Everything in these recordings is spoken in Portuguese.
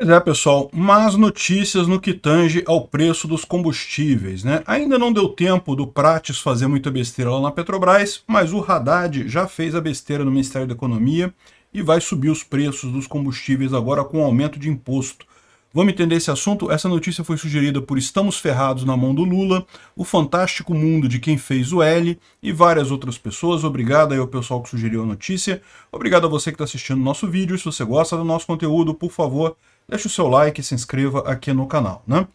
Pois é, pessoal, más notícias no que tange ao preço dos combustíveis, né? Ainda não deu tempo do Prates fazer muita besteira lá na Petrobras, mas o Haddad já fez a besteira no Ministério da Economia e vai subir os preços dos combustíveis agora com aumento de imposto. Vamos entender esse assunto? Essa notícia foi sugerida por Estamos Ferrados na Mão do Lula, o Fantástico Mundo de Quem Fez o L e várias outras pessoas. Obrigado aí ao pessoal que sugeriu a notícia. Obrigado a você que está assistindo o nosso vídeo. Se você gosta do nosso conteúdo, por favor, deixe o seu like e se inscreva aqui no canal, né?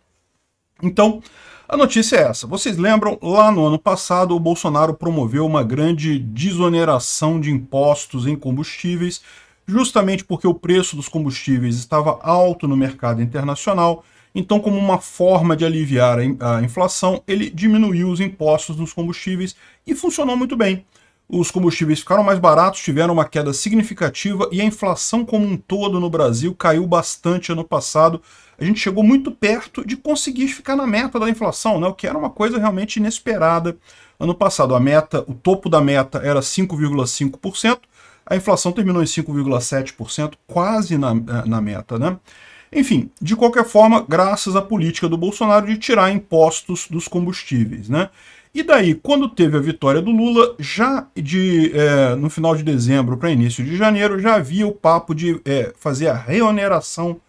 Então, a notícia é essa. Vocês lembram, lá no ano passado, o Bolsonaro promoveu uma grande desoneração de impostos em combustíveis, justamente porque o preço dos combustíveis estava alto no mercado internacional, então, como uma forma de aliviar a inflação, ele diminuiu os impostos nos combustíveis e funcionou muito bem os combustíveis ficaram mais baratos, tiveram uma queda significativa e a inflação como um todo no Brasil caiu bastante ano passado. A gente chegou muito perto de conseguir ficar na meta da inflação, né? o que era uma coisa realmente inesperada. Ano passado a meta, o topo da meta era 5,5%, a inflação terminou em 5,7%, quase na, eh, na meta. Né? Enfim, de qualquer forma, graças à política do Bolsonaro de tirar impostos dos combustíveis, né? E daí, quando teve a vitória do Lula, já de, é, no final de dezembro para início de janeiro, já havia o papo de é, fazer a reoneração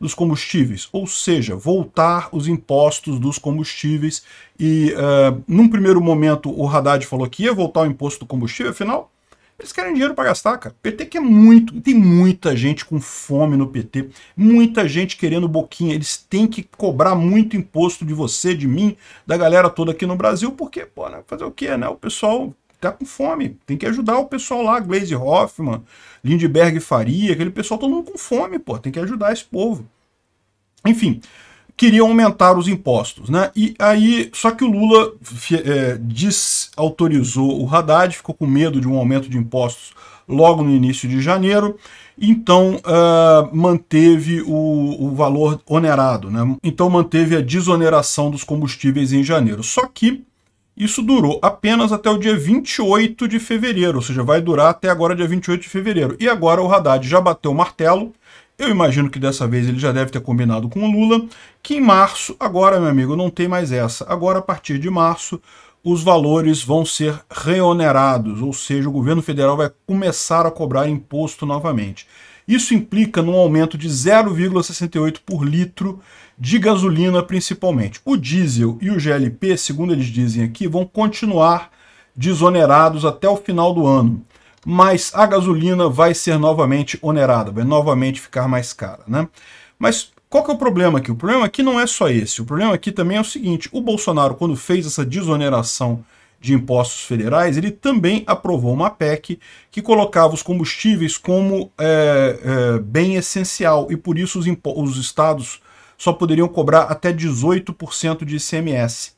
dos combustíveis, ou seja, voltar os impostos dos combustíveis. E uh, num primeiro momento o Haddad falou que ia voltar o imposto do combustível, afinal eles querem dinheiro para gastar, cara. PT quer é muito. Tem muita gente com fome no PT, muita gente querendo boquinha. Eles têm que cobrar muito imposto de você, de mim, da galera toda aqui no Brasil, porque, pô, né, fazer o quê, né? O pessoal tá com fome. Tem que ajudar o pessoal lá, Glaze Hoffman, Lindbergh Faria, aquele pessoal todo mundo com fome, pô. Tem que ajudar esse povo. Enfim, queriam aumentar os impostos, né? E aí, só que o Lula é, desautorizou o Haddad, ficou com medo de um aumento de impostos logo no início de janeiro, então uh, manteve o, o, valor onerado, né? Então manteve a desoneração dos combustíveis em janeiro. Só que isso durou apenas até o dia 28 de fevereiro, ou seja, vai durar até agora dia 28 de fevereiro. E agora o Haddad já bateu o martelo, eu imagino que dessa vez ele já deve ter combinado com o Lula, que em março, agora, meu amigo, não tem mais essa. Agora, a partir de março, os valores vão ser reonerados, ou seja, o governo federal vai começar a cobrar imposto novamente. Isso implica num aumento de 0,68 por litro de gasolina, principalmente. O diesel e o GLP, segundo eles dizem aqui, vão continuar desonerados até o final do ano mas a gasolina vai ser novamente onerada, vai novamente ficar mais cara, né? Mas qual que é o problema aqui? O problema aqui não é só esse. O problema aqui também é o seguinte, o Bolsonaro, quando fez essa desoneração de impostos federais, ele também aprovou uma PEC que colocava os combustíveis como é, é, bem essencial e por isso os, os estados só poderiam cobrar até 18% de ICMS.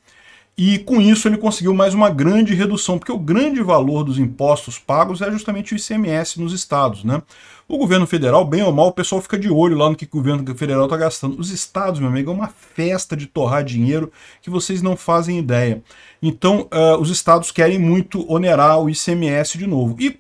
E com isso ele conseguiu mais uma grande redução, porque o grande valor dos impostos pagos é justamente o ICMS nos estados, né? O governo federal, bem ou mal, o pessoal fica de olho lá no que o governo federal está gastando. Os estados, meu amigo, é uma festa de torrar dinheiro que vocês não fazem ideia. Então, uh, os estados querem muito onerar o ICMS de novo. E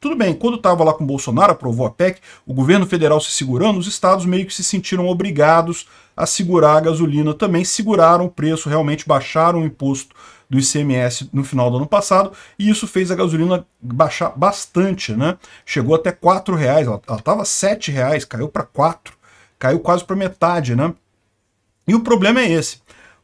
tudo bem, quando estava lá com o Bolsonaro, aprovou a PEC, o governo federal se segurando, os estados meio que se sentiram obrigados a segurar a gasolina também, seguraram o preço, realmente baixaram o imposto do ICMS no final do ano passado, e isso fez a gasolina baixar bastante, né? Chegou até R$ 4,00, ela estava R$ 7,00, caiu para quatro. caiu quase para metade, né? E o problema é esse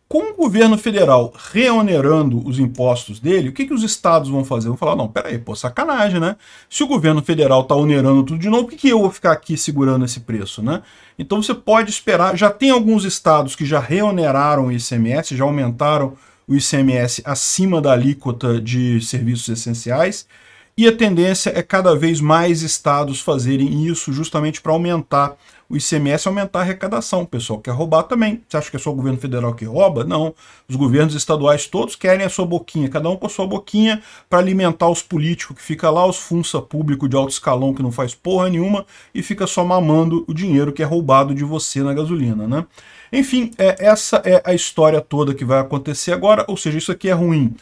com o governo federal reonerando os impostos dele, o que, que os estados vão fazer? Vão falar, não, peraí, pô, sacanagem, né? Se o governo federal está onerando tudo de novo, por que, que eu vou ficar aqui segurando esse preço, né? Então você pode esperar, já tem alguns estados que já reoneraram o ICMS, já aumentaram o ICMS acima da alíquota de serviços essenciais, e a tendência é cada vez mais estados fazerem isso justamente para aumentar o ICMS, aumentar a arrecadação. O pessoal quer roubar também. Você acha que é só o governo federal que rouba? Não. Os governos estaduais todos querem a sua boquinha, cada um com a sua boquinha para alimentar os políticos que fica lá, os funça público de alto escalão que não faz porra nenhuma e fica só mamando o dinheiro que é roubado de você na gasolina, né? Enfim, é, essa é a história toda que vai acontecer agora, ou seja, isso aqui é ruim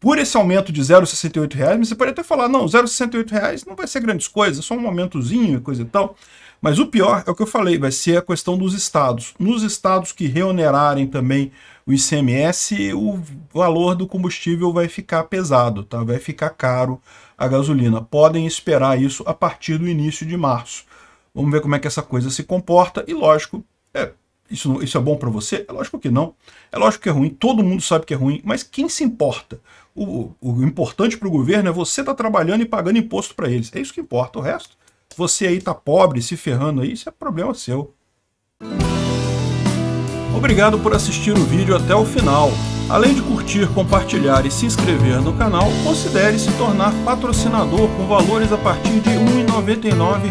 por esse aumento de 0,68 reais, você pode até falar, não, 0,68 reais não vai ser grandes coisas, só um aumentozinho coisa e tal. Mas o pior é o que eu falei, vai ser a questão dos estados. Nos estados que reonerarem também o ICMS, o valor do combustível vai ficar pesado, tá? vai ficar caro a gasolina. Podem esperar isso a partir do início de março. Vamos ver como é que essa coisa se comporta e, lógico, isso, isso é bom para você? É lógico que não. É lógico que é ruim, todo mundo sabe que é ruim, mas quem se importa? O, o importante para o governo é você estar tá trabalhando e pagando imposto para eles. É isso que importa. O resto, você aí tá pobre, se ferrando aí, isso é problema seu. Obrigado por assistir o vídeo até o final. Além de curtir, compartilhar e se inscrever no canal, considere se tornar patrocinador com valores a partir de R$ 1,99